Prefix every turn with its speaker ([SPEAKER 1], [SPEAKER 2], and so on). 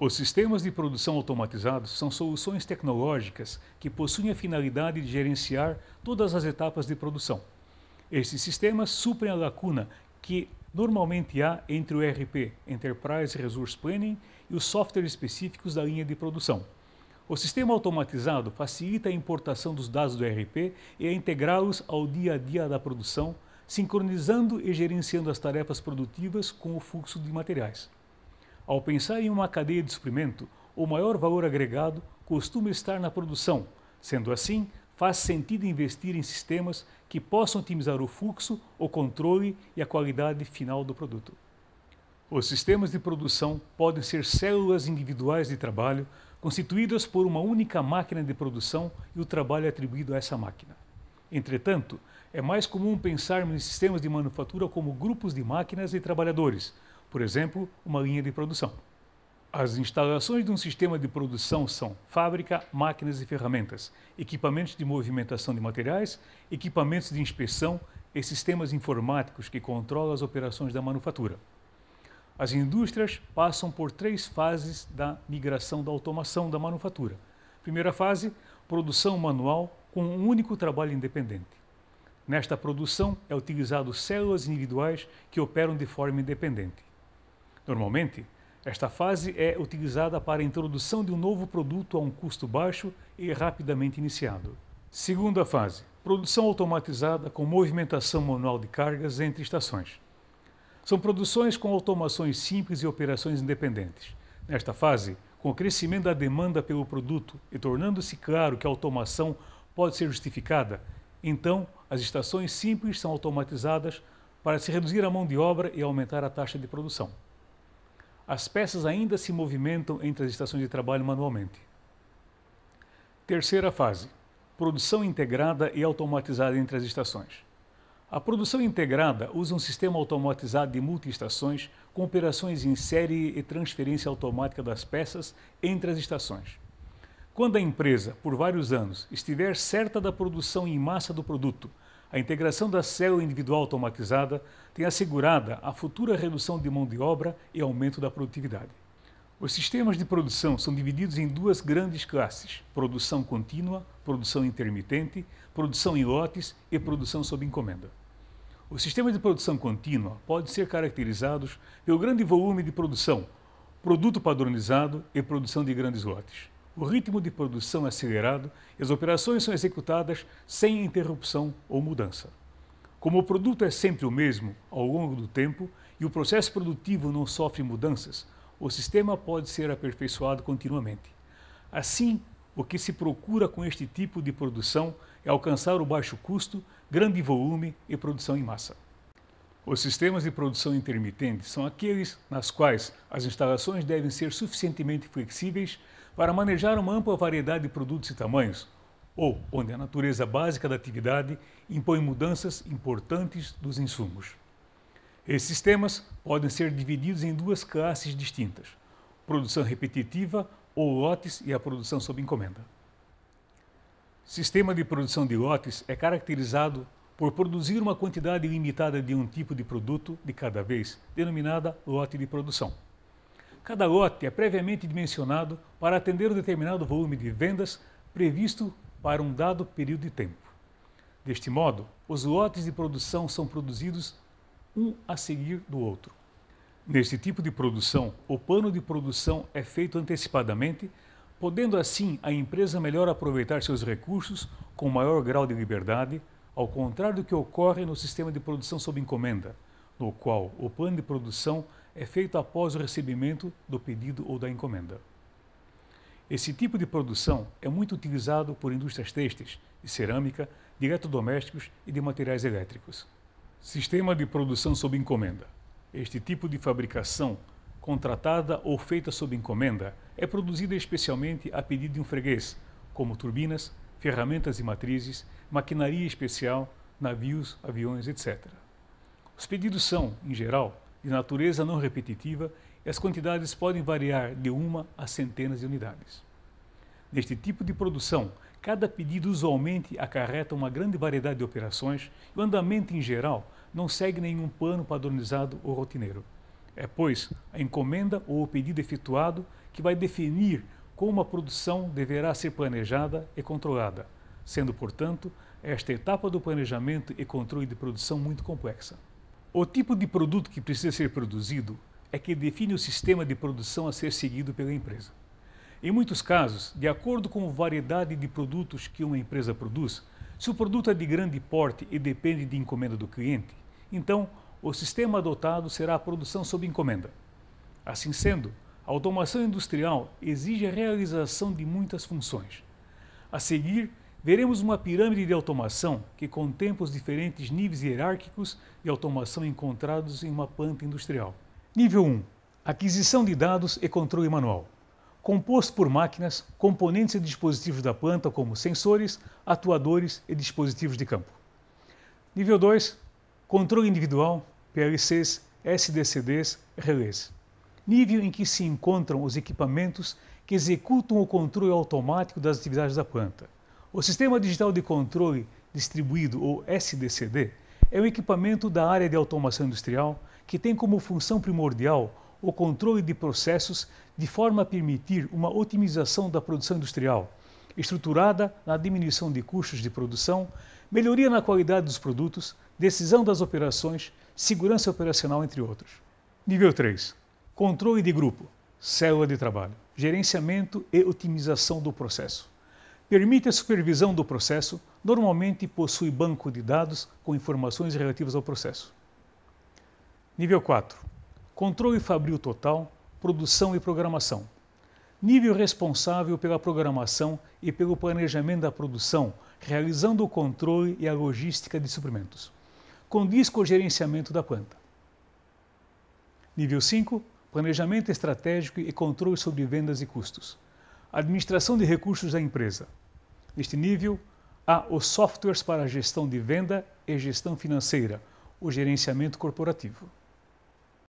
[SPEAKER 1] Os sistemas de produção automatizados são soluções tecnológicas que possuem a finalidade de gerenciar todas as etapas de produção. Esses sistemas suprem a lacuna que normalmente há entre o ERP, Enterprise Resource Planning, e os softwares específicos da linha de produção. O sistema automatizado facilita a importação dos dados do ERP e a integrá-los ao dia a dia da produção, sincronizando e gerenciando as tarefas produtivas com o fluxo de materiais. Ao pensar em uma cadeia de suprimento, o maior valor agregado costuma estar na produção. Sendo assim, faz sentido investir em sistemas que possam otimizar o fluxo, o controle e a qualidade final do produto. Os sistemas de produção podem ser células individuais de trabalho constituídas por uma única máquina de produção e o trabalho atribuído a essa máquina. Entretanto, é mais comum pensarmos em sistemas de manufatura como grupos de máquinas e trabalhadores, por exemplo, uma linha de produção. As instalações de um sistema de produção são fábrica, máquinas e ferramentas, equipamentos de movimentação de materiais, equipamentos de inspeção e sistemas informáticos que controlam as operações da manufatura. As indústrias passam por três fases da migração da automação da manufatura. Primeira fase, produção manual com um único trabalho independente. Nesta produção é utilizado células individuais que operam de forma independente. Normalmente, esta fase é utilizada para a introdução de um novo produto a um custo baixo e rapidamente iniciado. Segunda fase: produção automatizada com movimentação manual de cargas entre estações. São produções com automações simples e operações independentes. Nesta fase, com o crescimento da demanda pelo produto e tornando-se claro que a automação pode ser justificada, então as estações simples são automatizadas para se reduzir a mão de obra e aumentar a taxa de produção as peças ainda se movimentam entre as estações de trabalho manualmente. Terceira fase: produção integrada e automatizada entre as estações. A produção integrada usa um sistema automatizado de multi-estações com operações em série e transferência automática das peças entre as estações. Quando a empresa, por vários anos, estiver certa da produção em massa do produto, a integração da célula individual automatizada tem assegurada a futura redução de mão de obra e aumento da produtividade. Os sistemas de produção são divididos em duas grandes classes: produção contínua, produção intermitente, produção em lotes e produção sob encomenda. Os sistemas de produção contínua podem ser caracterizados pelo grande volume de produção, produto padronizado e produção de grandes lotes o ritmo de produção é acelerado e as operações são executadas sem interrupção ou mudança. Como o produto é sempre o mesmo ao longo do tempo e o processo produtivo não sofre mudanças, o sistema pode ser aperfeiçoado continuamente. Assim, o que se procura com este tipo de produção é alcançar o baixo custo, grande volume e produção em massa. Os sistemas de produção intermitente são aqueles nas quais as instalações devem ser suficientemente flexíveis para manejar uma ampla variedade de produtos e tamanhos, ou onde a natureza básica da atividade impõe mudanças importantes dos insumos. Esses sistemas podem ser divididos em duas classes distintas: produção repetitiva ou lotes e a produção sob encomenda. Sistema de produção de lotes é caracterizado por produzir uma quantidade limitada de um tipo de produto de cada vez, denominada lote de produção. Cada lote é previamente dimensionado para atender um determinado volume de vendas previsto para um dado período de tempo. Deste modo, os lotes de produção são produzidos um a seguir do outro. Neste tipo de produção, o plano de produção é feito antecipadamente, podendo assim a empresa melhor aproveitar seus recursos com maior grau de liberdade, ao contrário do que ocorre no sistema de produção sob encomenda, no qual o plano de produção é feito após o recebimento do pedido ou da encomenda. Esse tipo de produção é muito utilizado por indústrias têxteis, de cerâmica, de eletrodomésticos e de materiais elétricos. Sistema de produção sob encomenda. Este tipo de fabricação, contratada ou feita sob encomenda, é produzida especialmente a pedido de um freguês, como turbinas, ferramentas e matrizes, maquinaria especial, navios, aviões, etc. Os pedidos são, em geral, de natureza não repetitiva e as quantidades podem variar de uma a centenas de unidades. Neste tipo de produção, cada pedido usualmente acarreta uma grande variedade de operações e o andamento em geral não segue nenhum plano padronizado ou rotineiro. É, pois, a encomenda ou o pedido efetuado que vai definir como a produção deverá ser planejada e controlada, sendo, portanto, esta etapa do planejamento e controle de produção muito complexa. O tipo de produto que precisa ser produzido é que define o sistema de produção a ser seguido pela empresa. Em muitos casos, de acordo com a variedade de produtos que uma empresa produz, se o produto é de grande porte e depende de encomenda do cliente, então o sistema adotado será a produção sob encomenda. Assim sendo, a automação industrial exige a realização de muitas funções. A seguir, veremos uma pirâmide de automação que contempla os diferentes níveis hierárquicos de automação encontrados em uma planta industrial. Nível 1. Aquisição de dados e controle manual. Composto por máquinas, componentes e dispositivos da planta, como sensores, atuadores e dispositivos de campo. Nível 2. Controle individual, PLCs, SDCDs, relés. Nível em que se encontram os equipamentos que executam o controle automático das atividades da planta o Sistema Digital de Controle Distribuído, ou SDCD, é um equipamento da área de automação industrial que tem como função primordial o controle de processos de forma a permitir uma otimização da produção industrial, estruturada na diminuição de custos de produção, melhoria na qualidade dos produtos, decisão das operações, segurança operacional, entre outros. Nível 3: Controle de grupo, célula de trabalho, gerenciamento e otimização do processo permite a supervisão do processo, normalmente possui banco de dados com informações relativas ao processo. Nível 4. Controle fabril total, produção e programação. Nível responsável pela programação e pelo planejamento da produção, realizando o controle e a logística de suprimentos. Condiz com o gerenciamento da planta. Nível 5. Planejamento estratégico e controle sobre vendas e custos administração de recursos da empresa. Neste nível, há os softwares para gestão de venda e gestão financeira, o gerenciamento corporativo.